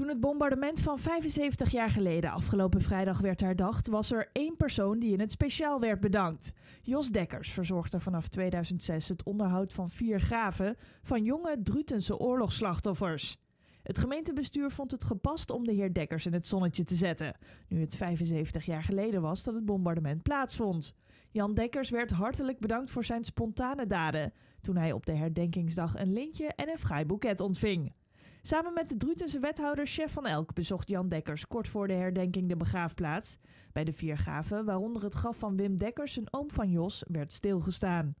Toen het bombardement van 75 jaar geleden afgelopen vrijdag werd herdacht, was er één persoon die in het speciaal werd bedankt. Jos Dekkers verzorgde vanaf 2006 het onderhoud van vier graven van jonge Drutense oorlogsslachtoffers. Het gemeentebestuur vond het gepast om de heer Dekkers in het zonnetje te zetten, nu het 75 jaar geleden was dat het bombardement plaatsvond. Jan Dekkers werd hartelijk bedankt voor zijn spontane daden, toen hij op de herdenkingsdag een lintje en een fraai boeket ontving. Samen met de Drutense wethouder Chef van Elk bezocht Jan Dekkers kort voor de herdenking de begraafplaats. Bij de vier graven, waaronder het graf van Wim Dekkers, een oom van Jos, werd stilgestaan.